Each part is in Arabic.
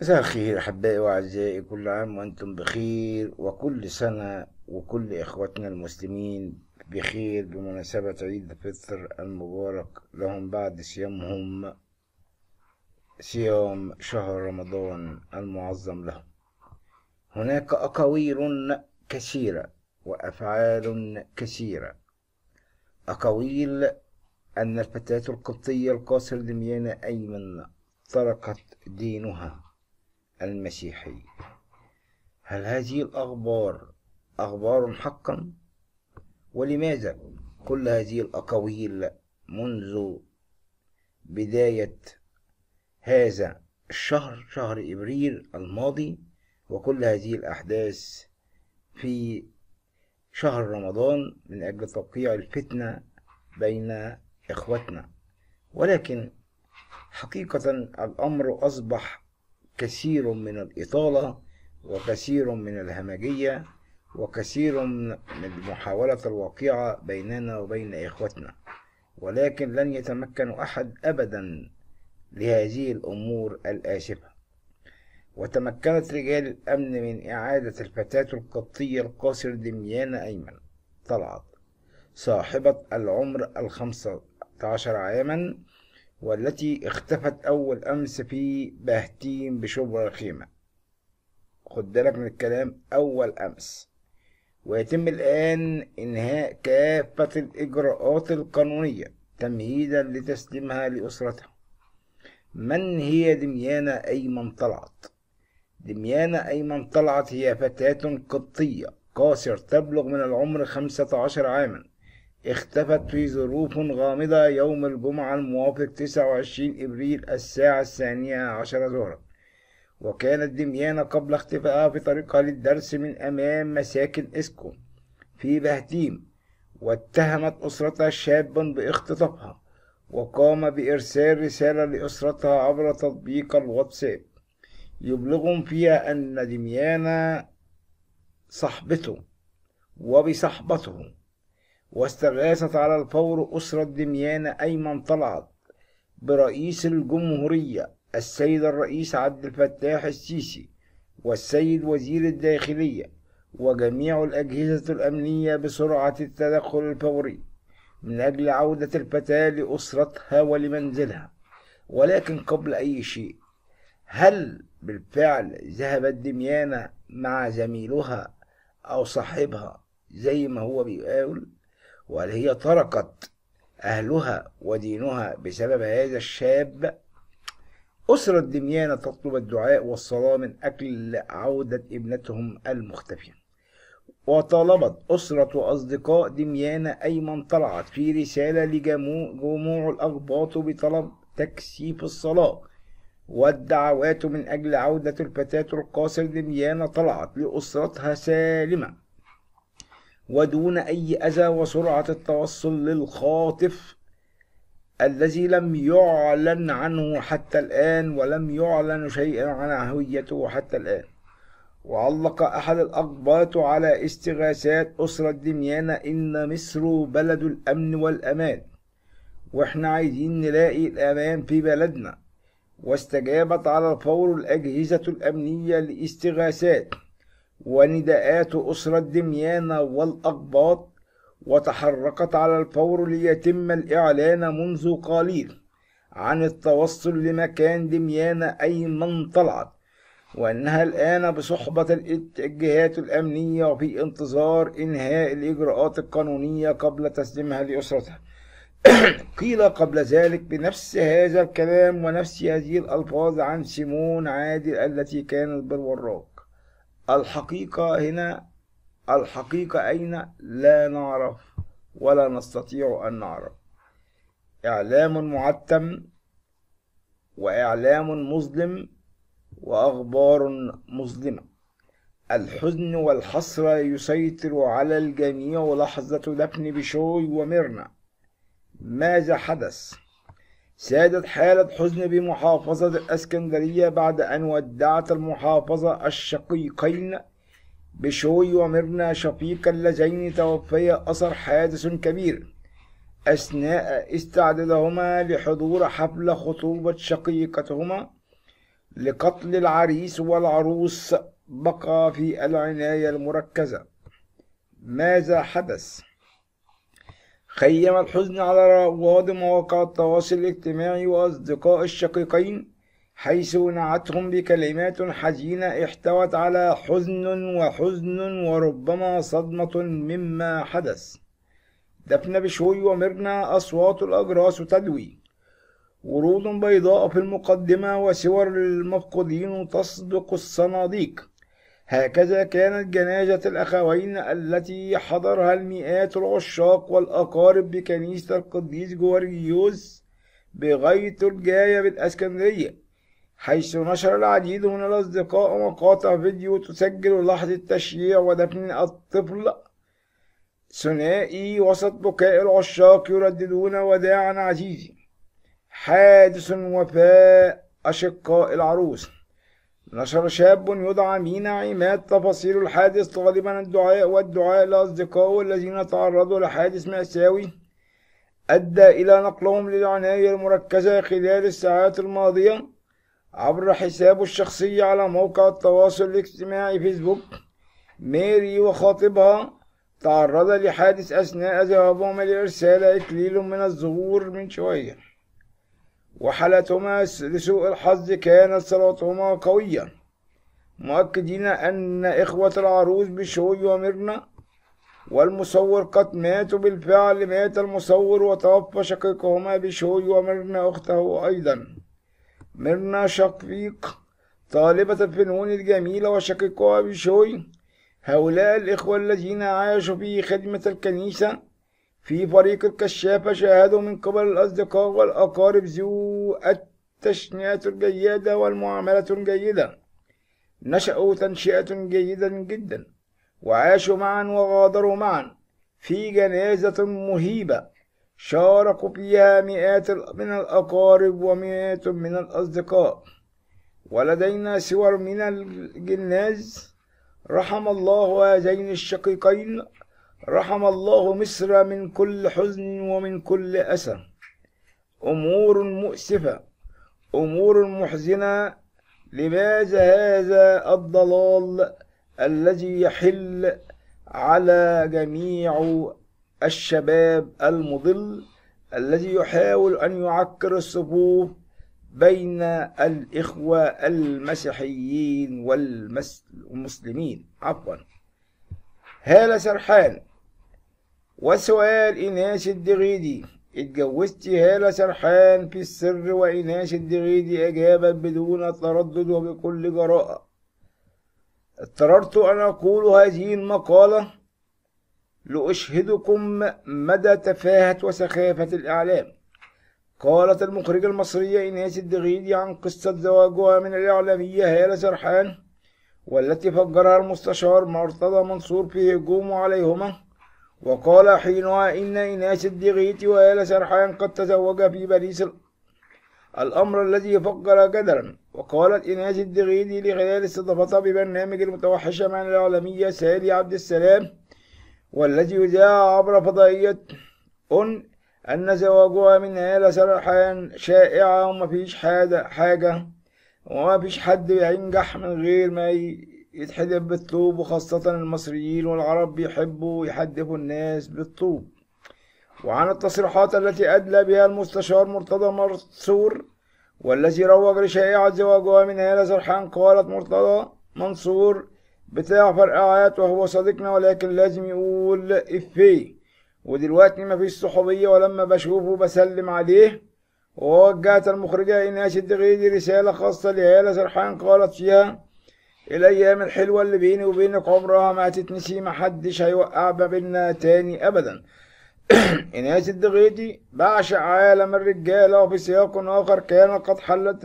مساء الخير أحبائي وأعزائي كل عام وأنتم بخير وكل سنة وكل إخواتنا المسلمين بخير بمناسبة عيد الفطر المبارك لهم بعد صيامهم صيام شهر رمضان المعظم لهم هناك أقاويل كثيرة وأفعال كثيرة أقاويل أن الفتاة القبطية القاصر دميانة أيمن تركت دينها المسيحي هل هذه الأخبار أخبار حقا؟ ولماذا كل هذه الأقاويل منذ بداية هذا الشهر شهر إبريل الماضي وكل هذه الأحداث في شهر رمضان من أجل توقيع الفتنة بين إخوتنا ولكن حقيقة الأمر أصبح كثير من الإطالة وكثير من الهمجية وكثير من محاولة الواقعة بيننا وبين إخوتنا ولكن لن يتمكن أحد أبدا لهذه الأمور الآسفة وتمكنت رجال الأمن من إعادة الفتاة القبطية القاصر دميان أيمن طلعت صاحبة العمر الخمسة عشر عاما والتي اختفت أول أمس في بهتين بشبرا الخيمة خد بالك من الكلام أول أمس ويتم الآن إنهاء كافة الإجراءات القانونية تمهيدا لتسليمها لأسرتها من هي دميانة أيمن طلعت؟ دميانة أيمن طلعت هي فتاة قبطية قاصر تبلغ من العمر خمسة عشر عاماً اختفت في ظروف غامضة يوم الجمعة الموافق 29 إبريل الساعة الثانية عشرة ظهرا وكانت دميانة قبل اختفائها في طريقها للدرس من أمام مساكن إسكو في بهتيم واتهمت أسرتها شابا باختطافها وقام بإرسال رسالة لأسرتها عبر تطبيق الواتساب يبلغهم فيها أن دميانة صاحبته وبصحبته واستغاثت على الفور أسرة دميان أيمن طلعت برئيس الجمهورية السيد الرئيس عبد الفتاح السيسي والسيد وزير الداخلية وجميع الأجهزة الأمنية بسرعة التدخل الفوري من أجل عودة الفتاة لأسرتها ولمنزلها ولكن قبل أي شيء هل بالفعل ذهبت دميانة مع زميلها أو صاحبها زي ما هو بيقول؟ وهل هي تركت أهلها ودينها بسبب هذا الشاب أسرة دميانة تطلب الدعاء والصلاة من أجل عودة ابنتهم المختفية وطالبت أسرة وأصدقاء دميانة أيمن طلعت في رسالة لجموع الأغباط بطلب تكثيف الصلاة والدعوات من أجل عودة الفتاة القاصر دميانة طلعت لأسرتها سالمة ودون أي أذى وسرعة التوصل للخاطف الذي لم يعلن عنه حتى الآن ولم يعلن شيئا عن هويته حتى الآن وعلق أحد الأقباط على استغاثات أسرة دميانة إن مصر بلد الأمن والأمان وإحنا عايزين نلاقي الأمان في بلدنا واستجابت على الفور الأجهزة الأمنية لاستغاثات ونداءات أسرة دميانة والأقباط وتحركت على الفور ليتم الإعلان منذ قليل عن التوصل لمكان دميانة أي من طلعت وأنها الآن بصحبة الجهات الأمنية وفي انتظار إنهاء الإجراءات القانونية قبل تسليمها لأسرتها قيل قبل ذلك بنفس هذا الكلام ونفس هذه الألفاظ عن سيمون عادل التي كانت بالوراق الحقيقة هنا الحقيقة أين لا نعرف ولا نستطيع أن نعرف إعلام معتم وإعلام مظلم وأخبار مظلمة الحزن والحسرة يسيطر على الجميع لحظة دفن بشوي وميرنا ماذا حدث؟ سادت حالة حزن بمحافظة الإسكندرية بعد أن ودعت المحافظة الشقيقين بشوي ومرنا شفيق اللذين توفيا أثر حادث كبير أثناء استعدادهما لحضور حفل خطوبة شقيقتهما لقتل العريس والعروس بقى في العناية المركزة ماذا حدث؟ خيم الحزن على رواد مواقع التواصل الاجتماعي وأصدقاء الشقيقين حيث نعتهم بكلمات حزينة احتوت على حزن وحزن وربما صدمة مما حدث دفن بشوي ومرنا أصوات الأجراس تدوي ورود بيضاء في المقدمة وسور المفقودين تصدق الصناديق هكذا كانت جنازة الأخوين التي حضرها المئات العشاق والأقارب بكنيسة القديس جوارجيوس بغيت الجاية بالأسكندرية حيث نشر العديد من الأصدقاء مقاطع فيديو تسجل لحظة تشييع ودفن الطفل ثنائي وسط بكاء العشاق يرددون وداعا عزيزي حادث وفاء أشقاء العروس نشر شاب يدعى مينا عماد تفاصيل الحادث غالبا الدعاء والدعاء لأصدقائه الذين تعرضوا لحادث مأساوي أدى إلى نقلهم للعناية المركزة خلال الساعات الماضية عبر حسابه الشخصي على موقع التواصل الاجتماعي فيسبوك ميري وخاطبها تعرضا لحادث أثناء ذهابهم لإرسال إكليل من الزهور من شوية وحالتهما لسوء الحظ كانت صلاتهما قوية مؤكدين أن إخوة العروس بشوي ومرنا والمصور قد ماتوا بالفعل مات المصور وتوفى شقيقهما بشوي ومرنا أخته أيضا مرنا شقيق طالبة الفنون الجميلة وشقيقها بشوي هؤلاء الإخوة الذين عاشوا في خدمة الكنيسة في فريق الكشافة شاهدوا من قبل الأصدقاء والأقارب ذو التشنية الجيدة والمعاملة الجيدة نشأوا تنشئة جيدة جدا وعاشوا معا وغادروا معا في جنازة مهيبة شاركوا فيها مئات من الأقارب ومئات من الأصدقاء ولدينا صور من الجناز رحم الله هذين الشقيقين رحم الله مصر من كل حزن ومن كل أسى أمور مؤسفة أمور محزنة لماذا هذا الضلال الذي يحل على جميع الشباب المضل الذي يحاول أن يعكر الصفوف بين الإخوة المسيحيين والمسلمين عفوا هالة سرحان وسؤال إناش الدغيدي اتجوزت هالة سرحان في السر وإناش الدغيدي أجابت بدون تردد وبكل جراءة اضطررت أن أقول هذه المقالة لأشهدكم مدى تفاهة وسخافة الإعلام قالت المخرجة المصرية إناس الدغيدي عن قصة زواجها من الإعلامية هالة سرحان والتي فجرها المستشار مرتضى منصور في هجومه عليهما وقال حينها إن إناس الدغيت وآل سرحان قد تزوج في باريس الأمر الذي فقر جدلا وقالت إناس الدغيدي لخلال استضافتها ببرنامج المتوحشة مع الإعلامية سالي عبد السلام والذي جاء عبر فضائية أن أن زواجها من آل سرحان شائعة ومفيش حاجة وما ومفيش حد ينجح من غير ما يتحدف بالطوب وخاصة المصريين والعرب بيحبوا يحدفوا الناس بالطوب وعن التصريحات التي أدلى بها المستشار مرتضى منصور والذي روج لشائعة إيه زواجها من هالة سرحان قالت مرتضى منصور بتاع فرقعات وهو صديقنا ولكن لازم يقول إفيه ودلوقتي مفيش صحوبية ولما بشوفه بسلم عليه ووجهت المخرجة إيناس الدغيدي رسالة خاصة لهالة سرحان قالت فيها الايام الحلوه اللي بيني وبينك عمرها ما تتنسي محدش هيوقع ما بينا تاني ابدا إناس الدغيدي بعشق عالم الرجالة وفي سياق آخر كان قد حلت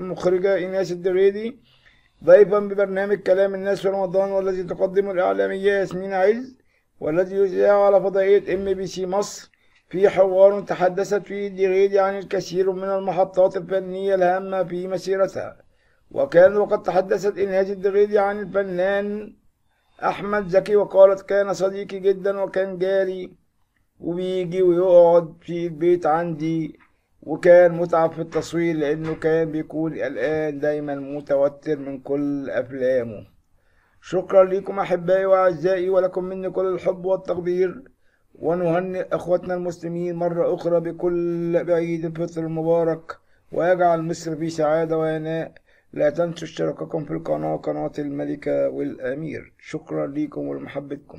المخرجة إناس الدغيدي ضيفا ببرنامج كلام الناس في رمضان والذي تقدمه الإعلامية ياسمين عز والذي يذاع على فضائية ام بي سي مصر في حوار تحدثت فيه دغيدي عن الكثير من المحطات الفنية الهامة في مسيرتها وكان وقد تحدثت إنهاج الدغيدي عن الفنان أحمد زكي وقالت كان صديقي جدا وكان جاري وبيجي ويقعد في البيت عندي وكان متعب في التصوير لأنه كان بيكون الآن دايما متوتر من كل أفلامه شكرا لكم أحبائي وأعزائي ولكم مني كل الحب والتقدير ونهنئ إخوتنا المسلمين مرة أخرى بكل بعيد الفطر المبارك ويجعل مصر في سعادة وهناء لا تنسوا اشتراككم في القناة قناة الملكة والأمير شكرا لكم ولمحبتكم